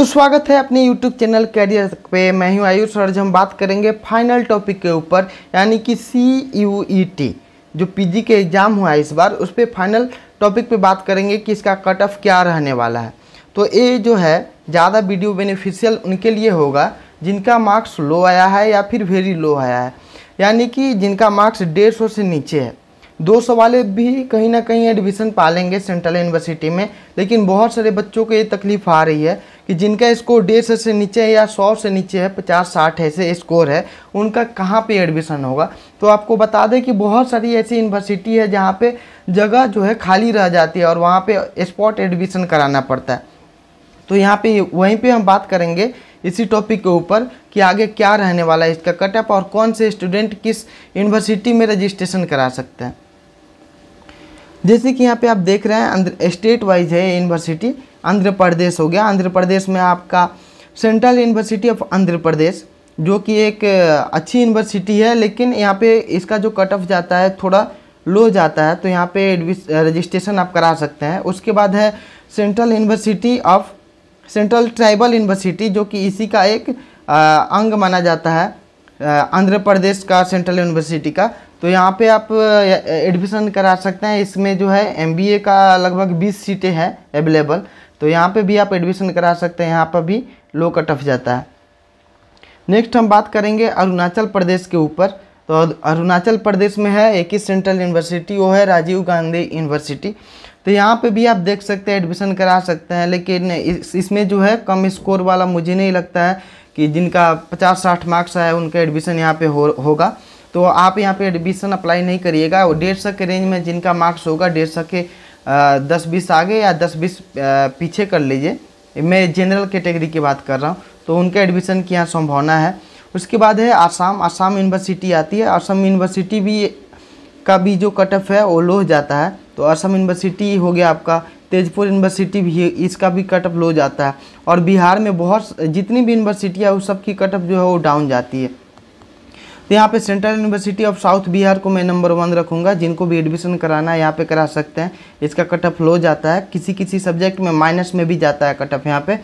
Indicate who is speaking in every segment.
Speaker 1: तो स्वागत है अपने YouTube चैनल कैरियर पे मैं हूँ आयुष और आज हम बात करेंगे फाइनल टॉपिक के ऊपर यानी कि सी यू ई टी जो पीजी के एग्ज़ाम हुआ है इस बार उस पर फाइनल टॉपिक पे बात करेंगे कि इसका कट ऑफ क्या रहने वाला है तो ये जो है ज़्यादा वीडियो बेनिफिशियल उनके लिए होगा जिनका मार्क्स लो आया है या फिर वेरी लो आया है यानी कि जिनका मार्क्स डेढ़ सौ से नीचे है दो सौ वाले भी कहीं ना कहीं एडमिशन पा लेंगे सेंट्रल यूनिवर्सिटी में लेकिन बहुत सारे बच्चों को ये तकलीफ आ रही है कि जिनका स्कोर डेढ़ सौ से नीचे है या सौ से नीचे है पचास साठ ऐसे स्कोर है उनका कहाँ पे एडमिशन होगा तो आपको बता दें कि बहुत सारी ऐसी यूनिवर्सिटी है जहाँ पे जगह जो है खाली रह जाती है और वहाँ पे स्पॉट एडमिशन कराना पड़ता है तो यहाँ पे वहीं पे हम बात करेंगे इसी टॉपिक के ऊपर कि आगे क्या रहने वाला है इसका कटअप और कौन से स्टूडेंट किस यूनिवर्सिटी में रजिस्ट्रेशन करा सकते हैं जैसे कि यहाँ पे आप देख रहे हैं आंध्र स्टेट वाइज है यूनिवर्सिटी आंध्र प्रदेश हो गया आंध्र प्रदेश में आपका central university of Andhra Pradesh जो कि एक अच्छी यूनिवर्सिटी है लेकिन यहाँ पे इसका जो कट ऑफ जाता है थोड़ा लो जाता है तो यहाँ पे रजिस्ट्रेशन आप करा सकते हैं उसके बाद है central university of central tribal university जो कि इसी का एक आ, अंग माना जाता है आंध्र प्रदेश का सेंट्रल यूनिवर्सिटी का तो यहाँ पे आप एडमिशन करा सकते हैं इसमें जो है एमबीए का लगभग 20 सीटें हैं अवेलेबल तो यहाँ पे भी आप एडमिशन करा सकते हैं यहाँ पर भी लो कट ऑफ जाता है नेक्स्ट हम बात करेंगे अरुणाचल प्रदेश के ऊपर तो अरुणाचल प्रदेश में है एक ही सेंट्रल यूनिवर्सिटी वो है राजीव गांधी यूनिवर्सिटी तो यहाँ पे भी आप देख सकते हैं एडमिशन करा सकते हैं लेकिन इस इसमें जो है कम स्कोर वाला मुझे नहीं लगता है कि जिनका पचास साठ मार्क्स है उनका एडमिशन यहाँ पे हो होगा तो आप यहाँ पे एडमिशन अप्लाई नहीं करिएगा वो डेढ़ सौ के रेंज में जिनका मार्क्स होगा डेढ़ सौ के दस बीस आगे या दस बीस पीछे कर लीजिए मैं जनरल कैटेगरी की बात कर रहा हूँ तो उनके एडमिशन की यहाँ संभावना है उसके बाद है आसाम आसाम यूनिवर्सिटी आती है आसाम यूनिवर्सिटी भी का भी जो कट ऑफ है वो लो हो जाता है तो असम यूनिवर्सिटी हो गया आपका तेजपुर यूनिवर्सिटी भी इसका भी कट ऑफ लो जाता है और बिहार में बहुत जितनी भी यूनिवर्सिटी है उस सब की कट ऑफ जो है वो डाउन जाती है तो यहाँ पे central university of south Bihar को मैं नंबर वन रखूँगा जिनको भी एडमिशन कराना है यहाँ पे करा सकते हैं इसका कट ऑफ लो जाता है किसी किसी सब्जेक्ट में माइनस में भी जाता है कट ऑफ यहाँ पे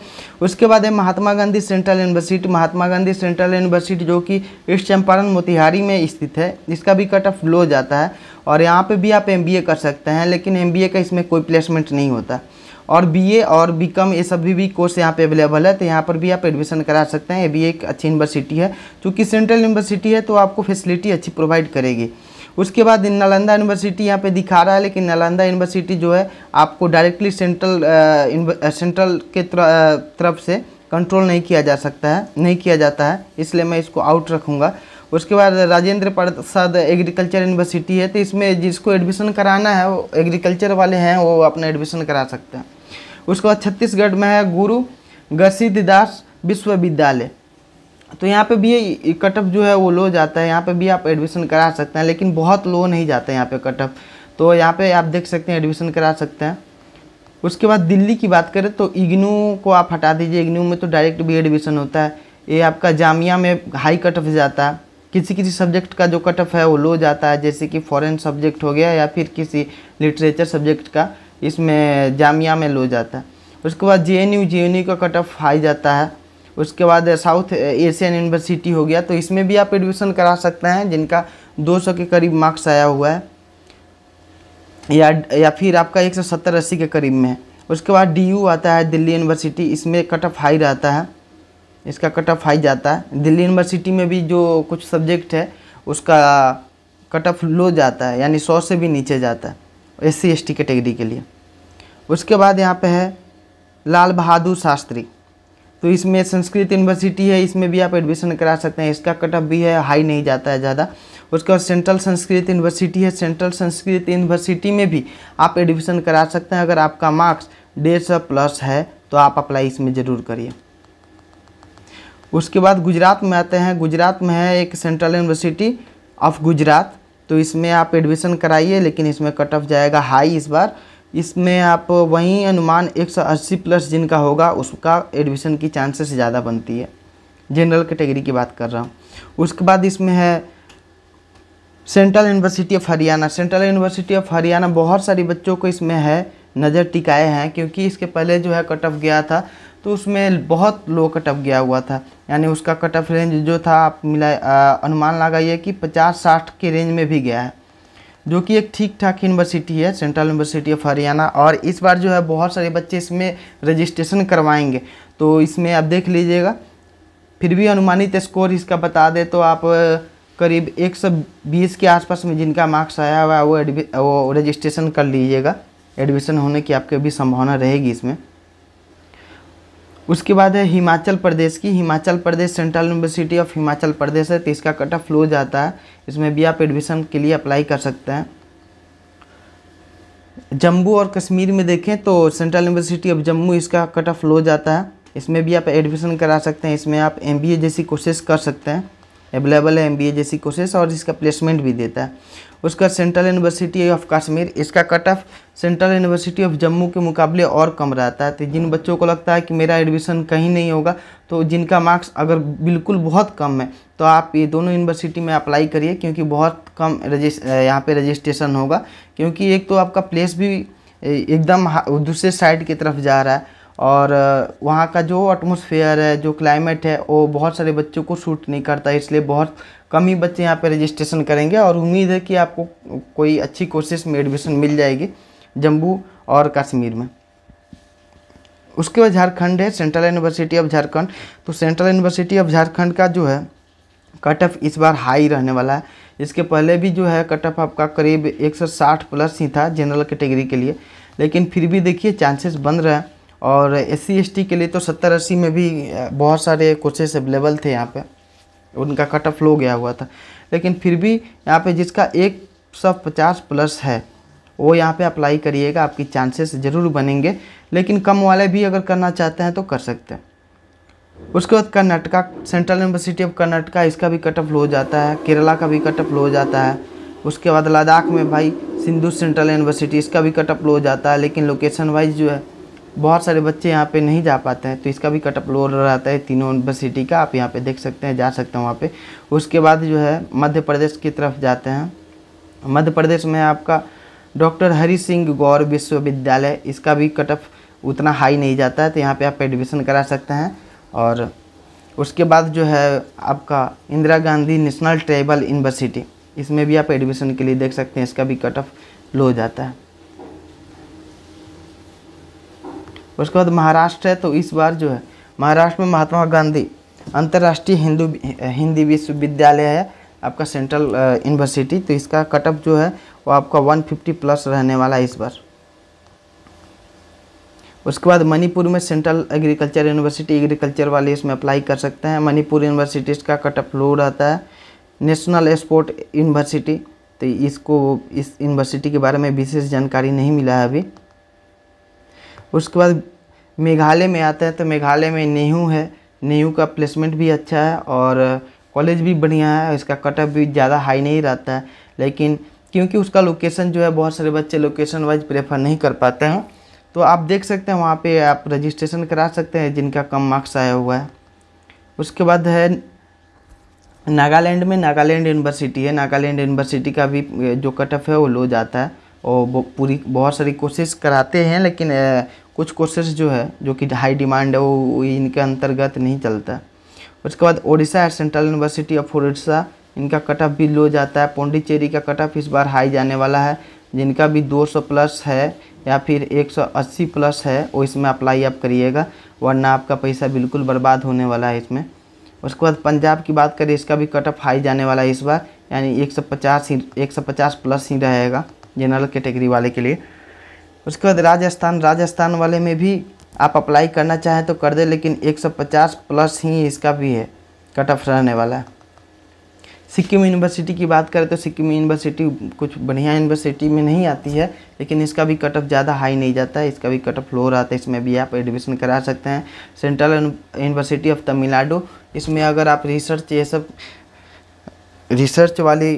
Speaker 1: उसके बाद है Mahatma Gandhi central university Mahatma Gandhi central university जो कि ईस्ट चंपारण मोतिहारी में स्थित है इसका भी कट ऑफ लो जाता है और यहाँ पर भी आप एम कर सकते हैं लेकिन एम का इसमें कोई प्लेसमेंट नहीं होता और बीए और बीकॉम ये सभी भी, कोर्स यहाँ पे अवेलेबल है तो यहाँ पर भी आप एडमिशन करा सकते हैं ये भी एक अच्छी यूनिवर्सिटी है चूँकि सेंट्रल यूनिवर्सिटी है तो आपको फैसिलिटी अच्छी प्रोवाइड करेगी उसके बाद नालंदा यूनिवर्सिटी यहाँ पे दिखा रहा है लेकिन नालंदा यूनिवर्सिटी जो है आपको डायरेक्टली सेंट्रल सेंट्रल के तरफ से कंट्रोल नहीं किया जा सकता है नहीं किया जाता है इसलिए मैं इसको आउट रखूँगा उसके बाद राजेंद्र प्रसाद एग्रीकल्चर यूनिवर्सिटी है तो इसमें जिसको एडमिशन कराना है वो एग्रीकल्चर वाले हैं वो अपना एडमिशन करा सकते हैं उसके बाद छत्तीसगढ़ में है गुरु गसीद विश्वविद्यालय तो यहाँ पे भी ये कटअप जो है वो लो जाता है यहाँ पे भी आप एडमिशन करा सकते हैं लेकिन बहुत लो नहीं जाता है यहाँ पे कटअप तो यहाँ पे आप देख सकते हैं एडमिशन करा सकते हैं उसके बाद दिल्ली की बात करें तो इग्नू को आप हटा दीजिए इग्नू में तो डायरेक्ट भी एडमिशन होता है ये आपका जामिया में हाई कट ऑफ जाता है किसी किसी सब्जेक्ट का जो कट ऑफ है वो लो जाता है जैसे कि फ़ॉरन सब्जेक्ट हो गया या फिर किसी लिटरेचर सब्जेक्ट का इसमें जामिया में लो जाता है उसके बाद J N U J N U का कट ऑफ हाई जाता है उसके बाद साउथ एशियन यूनिवर्सिटी हो गया तो इसमें भी आप एडमिशन करा सकते हैं जिनका 200 के करीब मार्क्स आया हुआ है या या फिर आपका एक सौ सत्तर अस्सी के करीब में है उसके बाद डी यू आता है दिल्ली यूनिवर्सिटी इसमें कट ऑफ हाई रहता है इसका कट ऑफ हाई जाता है दिल्ली यूनिवर्सिटी में भी जो कुछ सब्जेक्ट है उसका कट ऑफ लो जाता है यानी सौ से भी नीचे जाता है S C S T category के लिए उसके बाद यहाँ पे है लाल बहादुर शास्त्री तो इसमें संस्कृत यूनिवर्सिटी है इसमें भी आप एडमिशन करा सकते हैं इसका कटअप भी है हाई नहीं जाता है ज़्यादा उसके बाद सेंट्रल संस्कृत यूनिवर्सिटी है सेंट्रल संस्कृत यूनिवर्सिटी में भी आप एडमिशन करा सकते हैं अगर आपका मार्क्स डेढ़ सौ प्लस है तो आप अप्लाई इसमें ज़रूर करिए उसके बाद गुजरात में आते हैं गुजरात में है एक सेंट्रल यूनिवर्सिटी ऑफ गुजरात तो इसमें आप एडमिशन कराइए लेकिन इसमें कट ऑफ जाएगा हाई इस बार इसमें आप वहीं अनुमान 180 प्लस जिनका होगा उसका एडमिशन की चांसेस ज़्यादा बनती है जनरल कैटेगरी की बात कर रहा हूँ उसके बाद इसमें है central university of Haryana central university of Haryana बहुत सारी बच्चों को इसमें है नज़र टिकाए हैं क्योंकि इसके पहले जो है कट ऑफ गया था तो उसमें बहुत लो कटअप गया हुआ था यानी उसका कटअप रेंज जो था आप मिला अनुमान लगाइए कि पचास साठ के रेंज में भी गया है जो कि एक ठीक ठाक यूनिवर्सिटी है सेंट्रल यूनिवर्सिटी ऑफ हरियाणा और इस बार जो है बहुत सारे बच्चे इसमें रजिस्ट्रेशन करवाएंगे तो इसमें आप देख लीजिएगा फिर भी अनुमानित स्कोर इसका बता दें तो आप करीब 120 के आसपास में जिनका मार्क्स आया हुआ है वो वो रजिस्ट्रेशन कर लीजिएगा एडमिशन होने की आपके भी संभावना रहेगी इसमें उसके बाद है हिमाचल प्रदेश की Himachal Pradesh central university of Himachal Pradesh है तो इसका कट ऑफ लो जाता है इसमें भी आप एडमिशन के लिए अप्लाई कर सकते हैं जम्मू और कश्मीर में देखें तो सेंट्रल यूनिवर्सिटी ऑफ जम्मू इसका कट ऑफ लो जाता है इसमें भी आप एडमिशन करा सकते हैं इसमें आप एम जैसी कोशिश कर सकते हैं अवेलेबल है एम जैसी कोशिश और इसका प्लेसमेंट भी देता है उसका सेंट्रल यूनिवर्सिटी ऑफ कश्मीर इसका cut off central university of Jammu के मुकाबले और कम रहता है तो जिन बच्चों को लगता है कि मेरा एडमिशन कहीं नहीं होगा तो जिनका मार्क्स अगर बिल्कुल बहुत कम है तो आप ये दोनों यूनिवर्सिटी में अप्लाई करिए क्योंकि बहुत कम रजिस्ट यहाँ पर रजिस्ट्रेशन होगा क्योंकि एक तो आपका प्लेस भी एकदम दूसरे साइड की तरफ जा रहा है और वहाँ का जो एटमोसफेयर है जो क्लाइमेट है वो बहुत सारे बच्चों को सूट नहीं करता इसलिए बहुत कम ही बच्चे यहाँ पर रजिस्ट्रेशन करेंगे और उम्मीद है कि आपको कोई अच्छी कोर्सेस में एडमिशन मिल जाएगी जम्मू और कश्मीर में उसके बाद झारखंड है सेंट्रल यूनिवर्सिटी ऑफ झारखंड तो सेंट्रल यूनिवर्सिटी ऑफ झारखंड का जो है कट ऑफ इस बार हाई रहने वाला है इसके पहले भी जो है कट ऑफ आपका करीब 160 प्लस ही था जनरल कैटेगरी के, के लिए लेकिन फिर भी देखिए चांसेस बन रहे हैं और एस सी के लिए तो सत्तर अस्सी में भी बहुत सारे कोर्सेज अवेलेबल थे यहाँ पर उनका कट ऑफ लो गया हुआ था लेकिन फिर भी यहाँ पे जिसका एक सौ पचास प्लस है वो यहाँ पे अप्लाई करिएगा आपकी चांसेस ज़रूर बनेंगे लेकिन कम वाले भी अगर करना चाहते हैं तो कर सकते हैं उसके बाद Karnataka central university of Karnataka इसका भी कट ऑफ लो जाता है केरला का भी कट ऑफ लो जाता है उसके बाद लद्दाख में भाई सिंधु सेंट्रल यूनिवर्सिटी इसका भी कट ऑफ लो जाता है लेकिन लोकेशन वाइज जो है बहुत सारे बच्चे यहाँ पे नहीं जा पाते हैं तो इसका भी कटअप लोअर रहता है तीनों यूनिवर्सिटी का आप यहाँ पे देख सकते हैं जा सकते हैं वहाँ पे उसके बाद जो है मध्य प्रदेश की तरफ जाते हैं मध्य प्रदेश में आपका डॉक्टर हरी सिंह गौर विश्वविद्यालय इसका भी कटअप उतना हाई नहीं जाता है तो यहाँ पर आप एडमिशन करा सकते हैं और उसके बाद जो है आपका Indira Gandhi national tribal university इसमें भी आप एडमिशन के लिए देख सकते हैं इसका भी कटअप लो जाता है उसके बाद महाराष्ट्र है तो इस बार जो है महाराष्ट्र में महात्मा गांधी अंतर्राष्ट्रीय हिंदू हिंदी विश्वविद्यालय है आपका सेंट्रल यूनिवर्सिटी तो इसका कटअप जो है वो आपका 150 प्लस रहने वाला है इस बार उसके बाद मणिपुर में सेंट्रल एग्रीकल्चर यूनिवर्सिटी एग्रीकल्चर वाले इसमें अप्लाई कर सकते हैं मणिपुर यूनिवर्सिटीज़ का कटअप लो रहता है नेशनल स्पोर्ट यूनिवर्सिटी तो इसको इस यूनिवर्सिटी के बारे में विशेष जानकारी नहीं मिला है अभी उसके बाद मेघालय में आता है तो मेघालय में नेहू है नेहू का प्लेसमेंट भी अच्छा है और कॉलेज भी बढ़िया है इसका कटअप भी ज़्यादा हाई नहीं रहता है लेकिन क्योंकि उसका लोकेशन जो है बहुत सारे बच्चे लोकेशन वाइज प्रेफर नहीं कर पाते हैं तो आप देख सकते हैं वहाँ पे आप रजिस्ट्रेशन करा सकते हैं जिनका कम मार्क्स आया हुआ है उसके बाद है नागालैंड में नागालैंड यूनिवर्सिटी है नागालैंड यूनिवर्सिटी का भी जो कटअप है वो लो जाता है और पूरी बहुत सारी कोशिश कराते हैं लेकिन कुछ कोर्सेज जो है जो कि हाई डिमांड है वो इनके अंतर्गत नहीं चलता उसके बाद Odisha central university of Orissa इनका कट ऑफ भी लो जाता है पौंडीचेरी का कट ऑफ इस बार हाई जाने वाला है जिनका भी 200 प्लस है या फिर 180 प्लस है वो इसमें अप्लाई आप करिएगा वरना आपका पैसा बिल्कुल बर्बाद होने वाला है इसमें उसके बाद पंजाब की बात करें इसका भी कट ऑफ हाई जाने वाला है इस बार यानी 150 ही 150 प्लस ही रहेगा जनरल कैटेगरी वाले के लिए उसके बाद राजस्थान राजस्थान वाले में भी आप अप्लाई करना चाहें तो कर दे लेकिन 150 प्लस ही इसका भी है कट ऑफ रहने वाला सिक्किम यूनिवर्सिटी की बात करें तो सिक्किम यूनिवर्सिटी कुछ बढ़िया यूनिवर्सिटी में नहीं आती है लेकिन इसका भी कट ऑफ ज़्यादा हाई नहीं जाता है इसका भी कट ऑफ लोअर आता है इसमें भी आप एडमिशन करा सकते हैं सेंट्रल यूनिवर्सिटी ऑफ तमिलनाडु इसमें अगर आप रिसर्च ये सब रिसर्च वाली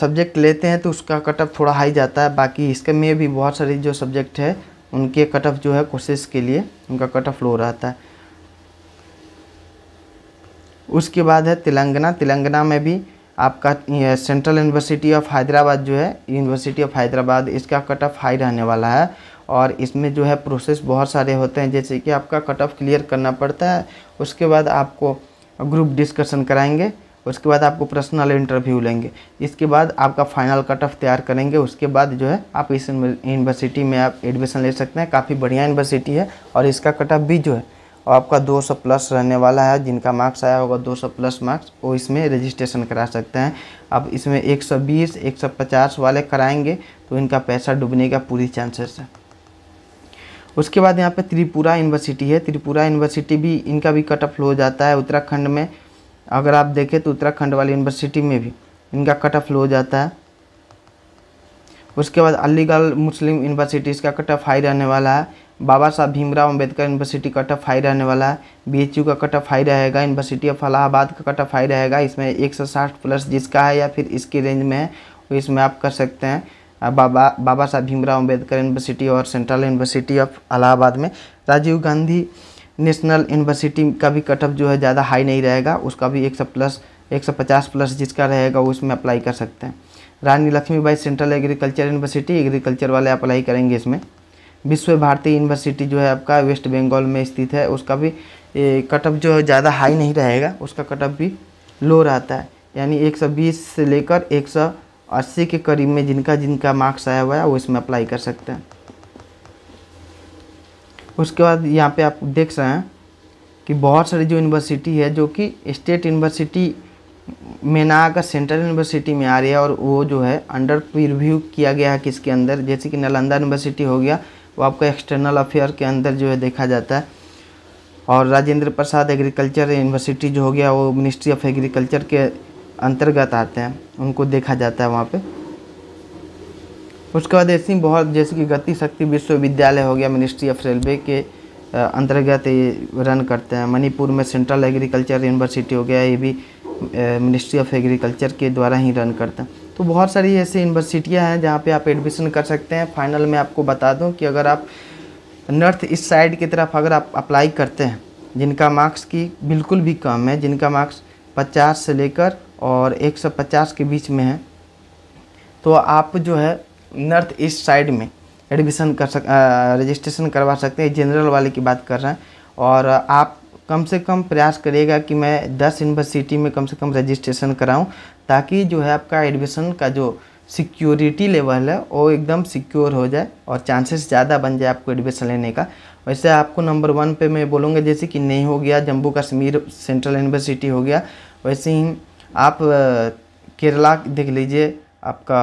Speaker 1: सब्जेक्ट लेते हैं तो उसका कटअप थोड़ा हाई जाता है बाकी इसके में भी बहुत सारे जो सब्जेक्ट है उनके कट ऑफ जो है कोर्सेज के लिए उनका कट ऑफ लो रहता है उसके बाद है तेलंगाना तेलंगाना में भी आपका सेंट्रल यूनिवर्सिटी ऑफ हैदराबाद जो है यूनिवर्सिटी ऑफ हैदराबाद इसका कट ऑफ हाई रहने वाला है और इसमें जो है प्रोसेस बहुत सारे होते हैं जैसे कि आपका कट ऑफ क्लियर करना पड़ता है उसके बाद आपको ग्रुप डिस्कशन कराएंगे उसके बाद आपको पर्सनल इंटरव्यू लेंगे इसके बाद आपका फाइनल कट ऑफ तैयार करेंगे उसके बाद जो है आप इस यूनिवर्सिटी में आप एडमिशन ले सकते हैं काफ़ी बढ़िया यूनिवर्सिटी है और इसका कट ऑफ भी जो है और आपका 200 प्लस रहने वाला है जिनका मार्क्स आया होगा 200 प्लस मार्क्स वो इसमें रजिस्ट्रेशन करा सकते हैं अब इसमें 120 150 वाले कराएंगे तो इनका पैसा डूबने का पूरी चांसेस है उसके बाद यहाँ पे त्रिपुरा यूनिवर्सिटी है त्रिपुरा यूनिवर्सिटी भी इनका भी कट ऑफ हो जाता है उत्तराखंड में अगर आप देखें तो उत्तराखंड वाली यूनिवर्सिटी में भी इनका कट ऑफ लो जाता है उसके बाद अलीगढ़ मुस्लिम यूनिवर्सिटी इसका कट ऑफ हाई रहने वाला है Baba Sahab Bhimrao Ambedkar university cut off high रहने वाला है बी का कट ऑफ हाई रहेगा यूनिवर्सिटी ऑफ अलाहाबाद का कट ऑफ हाई रहेगा इसमें एक प्लस जिसका है या फिर इसकी रेंज में है इसमें आप कर सकते हैं बाबा बाबा साहब भीमराव अम्बेडकर यूनिवर्सिटी और सेंट्रल यूनिवर्सिटी ऑफ अलाहाबाद में राजीव गांधी नेशनल यूनिवर्सिटी का भी कटअप जो है ज़्यादा हाई नहीं रहेगा उसका भी एक सौ प्लस एक सौ पचास प्लस जिसका रहेगा वो अप्लाई कर सकते हैं Rani Lakshmibai central agriculture university agriculture वाले अप्लाई करेंगे इसमें विश्व भारती यूनिवर्सिटी जो है आपका वेस्ट बंगाल में स्थित है उसका भी कटअप जो है ज़्यादा हाई नहीं रहेगा उसका कटअप भी लो रहता है यानी 120 से लेकर 180 के करीब में जिनका जिनका मार्क्स आया हुआ है वो इसमें अप्लाई कर सकते हैं उसके बाद यहाँ पे आप देख रहे हैं कि बहुत सारी जो यूनिवर्सिटी है जो कि स्टेट यूनिवर्सिटी में ना आकर सेंट्रल यूनिवर्सिटी में आ रही है और वो जो है अंडर रिव्यू किया गया है किसके अंदर जैसे कि नालंदा यूनिवर्सिटी हो गया वो आपका एक्सटर्नल अफेयर के अंदर जो है देखा जाता है और राजेंद्र प्रसाद एग्रीकल्चर यूनिवर्सिटी जो हो गया वो मिनिस्ट्री ऑफ एग्रीकल्चर के अंतर्गत आते हैं उनको देखा जाता है वहाँ पर उसके बाद ही बहुत जैसे कि गति शक्ति विश्वविद्यालय हो गया मिनिस्ट्री ऑफ रेलवे के अंतर्गत ये रन करते हैं मणिपुर में सेंट्रल एग्रीकल्चर यूनिवर्सिटी हो गया ये भी मिनिस्ट्री ऑफ एग्रीकल्चर के द्वारा ही रन करते हैं तो बहुत सारी ऐसी यूनिवर्सिटियाँ हैं जहाँ पर आप एडमिशन कर सकते हैं फाइनल में आपको बता दूँ कि अगर आप नॉर्थ ईस्ट साइड की तरफ अगर आप अप्लाई करते हैं जिनका मार्क्स की बिल्कुल भी कम है जिनका मार्क्स पचास से लेकर और एक सौ पचास के बीच में है तो आप जो है नॉर्थ ईस्ट साइड में एडमिशन कर सक रजिस्ट्रेशन करवा सकते हैं जनरल वाले की बात कर रहे हैं और आप कम से कम प्रयास करिएगा कि मैं दस यूनिवर्सिटी में कम से कम रजिस्ट्रेशन कराऊं ताकि जो है आपका एडमिशन का जो सिक्योरिटी लेवल है वो एकदम सिक्योर हो जाए और चांसेस ज़्यादा बन जाए आपको एडमिशन लेने का वैसे आपको नंबर वन पे मैं बोलूँगा जैसे कि नहीं हो गया जम्मू कश्मीर सेंट्रल यूनिवर्सिटी हो गया वैसे ही आप केरला देख लीजिए आपका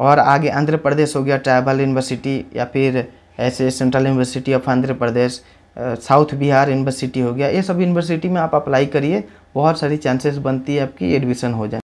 Speaker 1: और आगे आंध्र प्रदेश हो गया ट्राइबल यूनिवर्सिटी या फिर ऐसे central university of Andhra Pradesh south Bihar university हो गया ये सब यूनिवर्सिटी में आप अप्लाई करिए बहुत सारी चांसेस बनती है आपकी एडमिशन हो जाए